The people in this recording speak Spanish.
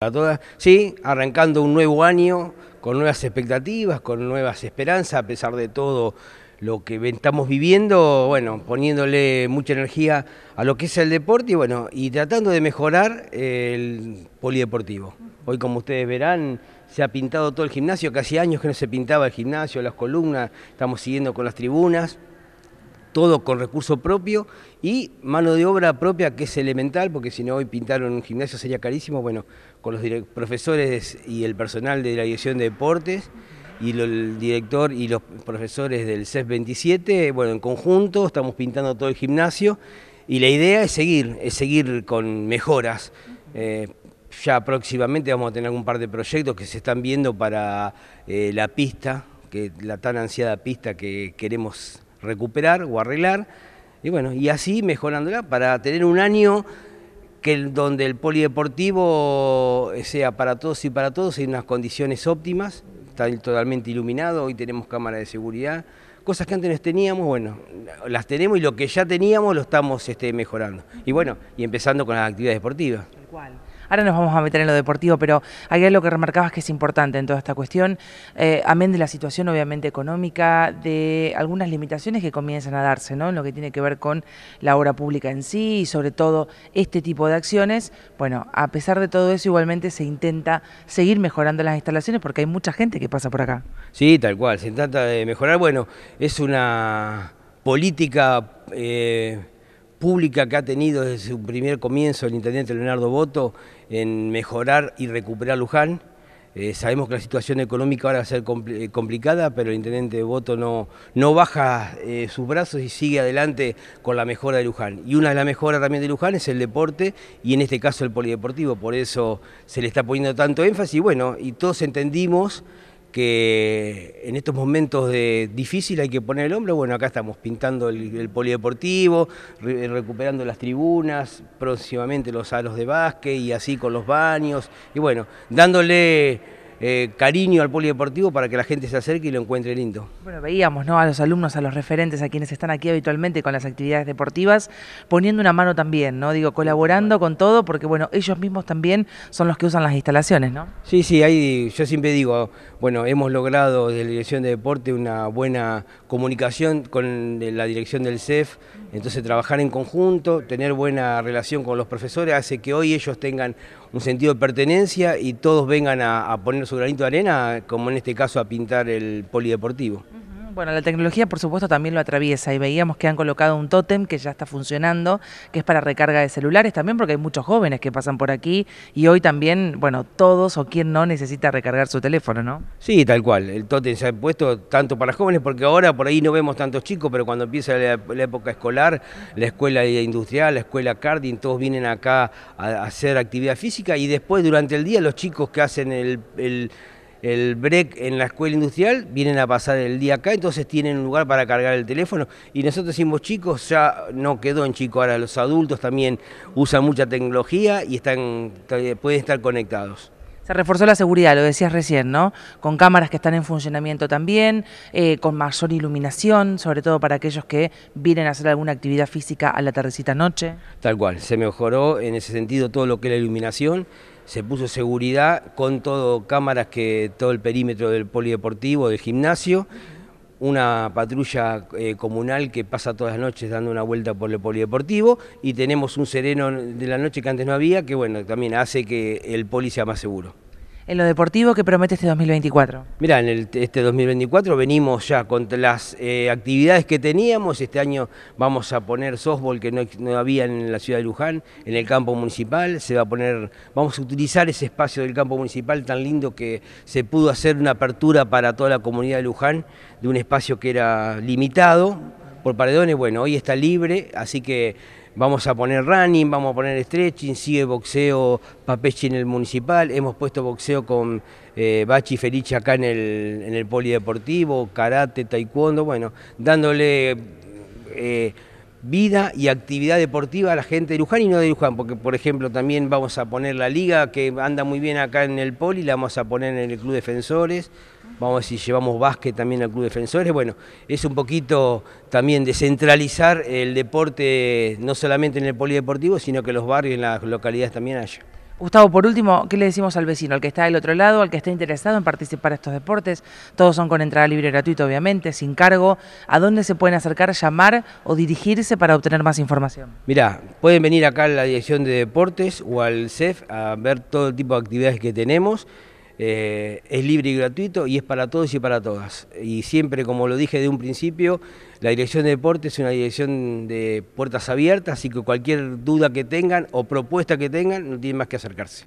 A todas, sí, arrancando un nuevo año con nuevas expectativas, con nuevas esperanzas, a pesar de todo lo que estamos viviendo, bueno, poniéndole mucha energía a lo que es el deporte y bueno, y tratando de mejorar el polideportivo. Hoy, como ustedes verán, se ha pintado todo el gimnasio, casi años que no se pintaba el gimnasio, las columnas, estamos siguiendo con las tribunas todo con recurso propio y mano de obra propia que es elemental, porque si no hoy pintar un gimnasio sería carísimo, bueno, con los profesores y el personal de la dirección de deportes y el director y los profesores del CES 27, bueno, en conjunto estamos pintando todo el gimnasio y la idea es seguir, es seguir con mejoras. Eh, ya próximamente vamos a tener un par de proyectos que se están viendo para eh, la pista, que la tan ansiada pista que queremos recuperar o arreglar, y bueno, y así mejorándola para tener un año que donde el polideportivo sea para todos y para todos en unas condiciones óptimas, está totalmente iluminado, hoy tenemos cámara de seguridad, cosas que antes no teníamos, bueno, las tenemos y lo que ya teníamos lo estamos este, mejorando. Y bueno, y empezando con las actividades deportivas. Ahora nos vamos a meter en lo deportivo, pero hay algo que remarcabas que es importante en toda esta cuestión, eh, amén de la situación obviamente económica, de algunas limitaciones que comienzan a darse, ¿no? En lo que tiene que ver con la obra pública en sí y sobre todo este tipo de acciones. Bueno, a pesar de todo eso, igualmente se intenta seguir mejorando las instalaciones porque hay mucha gente que pasa por acá. Sí, tal cual, se intenta de mejorar. Bueno, es una política eh, pública que ha tenido desde su primer comienzo el intendente Leonardo Boto en mejorar y recuperar Luján. Eh, sabemos que la situación económica ahora va a ser eh, complicada, pero el intendente Voto no, no baja eh, sus brazos y sigue adelante con la mejora de Luján. Y una de las mejoras también de Luján es el deporte y en este caso el polideportivo, por eso se le está poniendo tanto énfasis. Y bueno, y todos entendimos que en estos momentos de difícil hay que poner el hombro. Bueno, acá estamos pintando el, polideportivo, recuperando las tribunas, próximamente los salos de básquet y así con los baños. Y bueno, dándole eh, cariño al polideportivo para que la gente se acerque y lo encuentre lindo. Bueno, veíamos ¿no? a los alumnos, a los referentes, a quienes están aquí habitualmente con las actividades deportivas, poniendo una mano también, ¿no? Digo, colaborando con todo, porque bueno, ellos mismos también son los que usan las instalaciones, ¿no? Sí, sí, ahí yo siempre digo, bueno, hemos logrado desde la Dirección de Deporte una buena comunicación con la dirección del CEF, entonces trabajar en conjunto, tener buena relación con los profesores hace que hoy ellos tengan un sentido de pertenencia y todos vengan a, poner su granito de arena, como en este caso a pintar el polideportivo. Bueno, la tecnología por supuesto también lo atraviesa y veíamos que han colocado un tótem que ya está funcionando, que es para recarga de celulares también porque hay muchos jóvenes que pasan por aquí y hoy también, bueno, todos o quien no necesita recargar su teléfono, ¿no? Sí, tal cual. El tótem se ha puesto tanto para jóvenes porque ahora por ahí no vemos tantos chicos, pero cuando empieza la, época escolar, la escuela industrial, la escuela carding, todos vienen acá a, hacer actividad física y después durante el día los chicos que hacen el el break en la escuela industrial, vienen a pasar el día acá, entonces tienen un lugar para cargar el teléfono. Y nosotros decimos, chicos, ya no quedó en chico, ahora los adultos también usan mucha tecnología y pueden estar conectados. Se reforzó la seguridad, lo decías recién, ¿no? Con cámaras que están en funcionamiento también, eh, con mayor iluminación, sobre todo para aquellos que vienen a hacer alguna actividad física a la tardecita noche. Tal cual, se mejoró en ese sentido todo lo que es la iluminación se puso seguridad con todo cámaras que todo el perímetro del polideportivo, del gimnasio, una patrulla eh, comunal que pasa todas las noches dando una vuelta por el polideportivo y tenemos un sereno de la noche que antes no había, que bueno, también hace que el poli sea más seguro en lo deportivo que promete este 2024? Mira, en este 2024 venimos ya con las eh, actividades que teníamos. Este año vamos a poner softball que no, no, había en la ciudad de Luján, en el campo municipal. Se va a poner, vamos a utilizar ese espacio del campo municipal tan lindo que se pudo hacer una apertura para toda la comunidad de Luján de un espacio que era limitado por paredones, bueno, hoy está libre, así que vamos a poner running, vamos a poner stretching, sigue boxeo Papechi en el municipal, hemos puesto boxeo con eh, Bachi Felice acá en el, en el polideportivo, karate, taekwondo, bueno, dándole... Eh, vida y actividad deportiva a la gente de Luján y no de Luján, porque por ejemplo también vamos a poner la liga que anda muy bien acá en el poli, la vamos a poner en el Club Defensores, vamos a ver si llevamos básquet también al Club Defensores, bueno, es un poquito también descentralizar el deporte no solamente en el polideportivo, sino que los barrios en las localidades también haya. Gustavo, por último, ¿qué le decimos al vecino, al que está del otro lado, al que está interesado en participar en estos deportes? Todos son con entrada libre y gratuita, obviamente, sin cargo. ¿A dónde se pueden acercar, llamar o dirigirse para obtener más información? Mirá, pueden venir acá a la Dirección de Deportes o al CEF a ver todo el tipo de actividades que tenemos. Eh, es libre y gratuito y es para todos y para todas. Y siempre, como lo dije de un principio, la dirección de deporte es una dirección de puertas abiertas, así que cualquier duda que tengan o propuesta que tengan, no tienen más que acercarse.